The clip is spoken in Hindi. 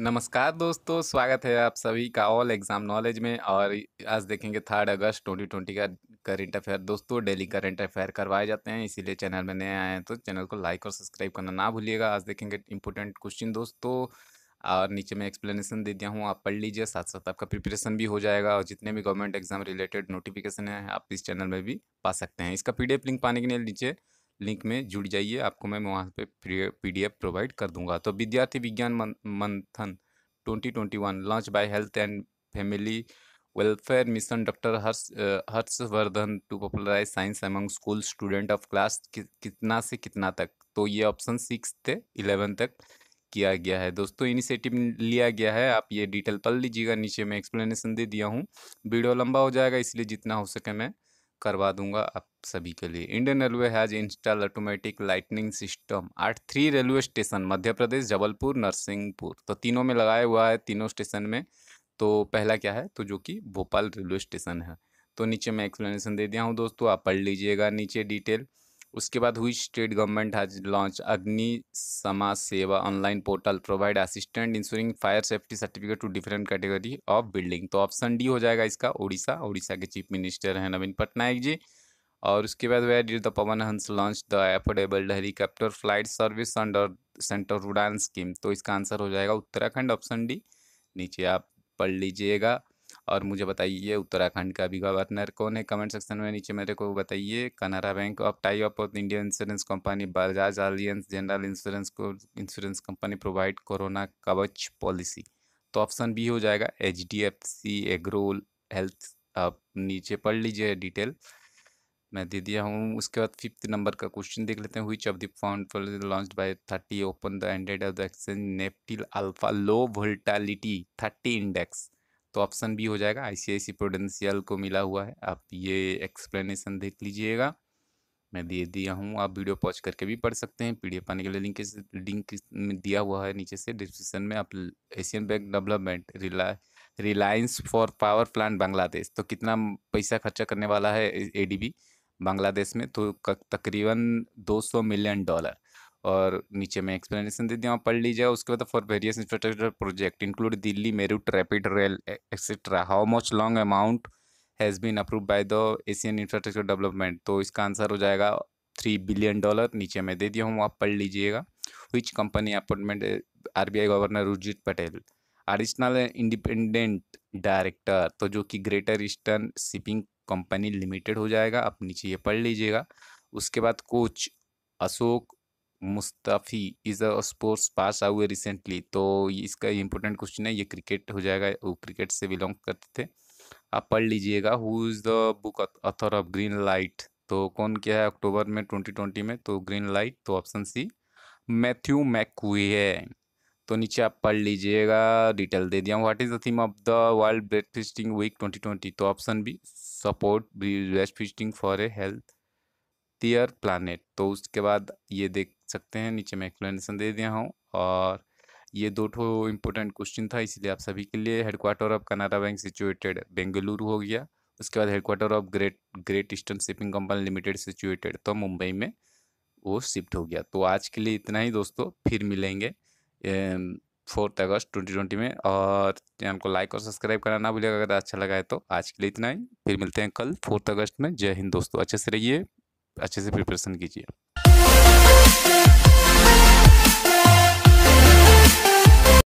नमस्कार दोस्तों स्वागत है आप सभी का ऑल एग्ज़ाम नॉलेज में और आज देखेंगे थर्ड अगस्त ट्वेंटी ट्वेंटी का करंट अफेयर दोस्तों डेली करंट अफेयर करवाए जाते हैं इसीलिए चैनल में नए आए हैं तो चैनल को लाइक और सब्सक्राइब करना ना भूलिएगा आज देखेंगे इंपॉर्टेंट क्वेश्चन दोस्तों और नीचे मैं एक्सप्लेनेशन दे दिया हूँ आप पढ़ लीजिए साथ साथ आपका प्रिपरेशन भी हो जाएगा और जितने भी गवर्नमेंट एग्जाम रिलेटेड नोटिफिकेशन है आप इस चैनल में भी पा सकते हैं इसका पी लिंक पाने के लिए नीचे लिंक में जुड़ जाइए आपको मैं वहाँ पे पीडीएफ प्रोवाइड कर दूंगा तो विद्यार्थी Vigyan Manthan 2021 launch by health and family welfare mission doctor Harsh Harshvardhan to popularise science among school student of class कितना से कितना तक तो ये ऑप्शन सिक्स थे इलेवन तक किया गया है दोस्तों इनिशिएटिव लिया गया है आप ये डिटेल पढ़ लीजिएगा नीचे मैं एक्सप्लेनेशन दे दिया हूँ वीडियो लंबा हो जाएगा इसलिए जितना हो सके मैं करवा दूंगा आप सभी के लिए Indian railway has install automatic lightning system आठ three railway station Madhya Pradesh Jabalpur Narsinghpur तो तीनों में लगाया हुआ है तीनों स्टेशन में तो पहला क्या है तो जो कि भोपाल रेलवे स्टेशन है तो नीचे मैं एक्सप्लेनेशन दे दिया हूँ दोस्तों आप पढ़ लीजिएगा नीचे डिटेल उसके बाद हुई state government has launch Agni Samaj Sewa online portal provide assistant insuring fire safety certificate to different category of building तो ऑप्शन डी हो जाएगा इसका उड़ीसा उड़ीसा के चीफ मिनिस्टर हैं नवीन पटनायक जी और उसके बाद वे did the Pawan Hans launch the affordable helicopter flight service under centre Udan scheme तो इसका आंसर हो जाएगा उत्तराखंड ऑप्शन डी नीचे आप पढ़ लीजिएगा और मुझे बताइए उत्तराखंड का भी गवर्नर कौन है कमेंट सेक्शन में नीचे मेरे को बताइए Canara bank of tie up of Indian insurance company Bajaj Allianz general insurance को insurance company provide corona Kavach policy तो ऑप्शन बी हो जाएगा एच डी एफ सी एग्रोल हेल्थ आप नीचे पढ़ लीजिए डिटेल मैं दे दिया हूँ उसके बाद फिफ्थ नंबर का क्वेश्चन देख लेते हैं हुई of the found launch by thirty open the ended of the exchange Nifty alpha low volatility thirty index तो ऑप्शन बी हो जाएगा आईसीआईसी प्रोडेंशियल को मिला हुआ है आप ये एक्सप्लेनेशन देख लीजिएगा मैं दे दिया हूँ आप वीडियो पॉज करके भी पढ़ सकते हैं पी पाने के लिए लिंक लिंक दिया हुआ है नीचे से डिस्क्रिप्शन में आप एशियन बैंक डेवलपमेंट रिला Reliance for power plant Bangladesh तो कितना पैसा खर्चा करने वाला है एडीबी बांग्लादेश में तो तकरीबन 200 मिलियन डॉलर और नीचे मैं एक्सप्लेनेशन दे दिया पढ़ लीजिए उसके बाद for various infrastructure project include Delhi Meerut rapid rail etcetera how much long amount has been approve by the Asian infrastructure development तो इसका आंसर हो जाएगा थ्री बिलियन डॉलर नीचे मैं दे दिया हूँ आप पढ़ लीजिएगा which company appointment R B I governor Urjit Patel additional independent director तो जो कि greater eastern shipping company limited हो जाएगा आप नीचे ये पढ़ लीजिएगा उसके बाद coach Ashok Mustafi is a sports पास आ हुए रिसेंटली तो इसका इंपॉर्टेंट क्वेश्चन है ये क्रिकेट हो जाएगा वो क्रिकेट से बिलोंग करते थे आप पढ़ लीजिएगा who is the book author of green light तो कौन क्या है अक्टूबर में ट्वेंटी ट्वेंटी में तो ग्रीन लाइट तो ऑप्शन सी मैथ्यू मैकुए है तो नीचे आप पढ़ लीजिएगा डिटेल दे दिया what is the theme of the world breastfeeding week twenty twenty तो option B support breastfeeding for a healthier planet तो उसके बाद ये देख सकते हैं नीचे मैं एक्सप्लेनेशन दे दिया हूँ और ये दो ठो इम्पोर्टेंट क्वेश्चन था इसीलिए आप सभी के लिए headquarter of Canara bank situated Bengaluru हो गया उसके बाद headquarter of great great eastern shipping company limited situated तो मुंबई में वो शिफ्ट हो गया तो आज के लिए इतना ही दोस्तों फिर मिलेंगे फोर्थ अगस्त ट्वेंटी ट्वेंटी में और चैनल को लाइक और सब्सक्राइब करना ना भूलिएगा अगर अच्छा लगा है तो आज के लिए इतना ही फिर मिलते हैं कल फोर्थ अगस्त में जय हिंद दोस्तों अच्छे से रहिए अच्छे से प्रिपरेशन कीजिए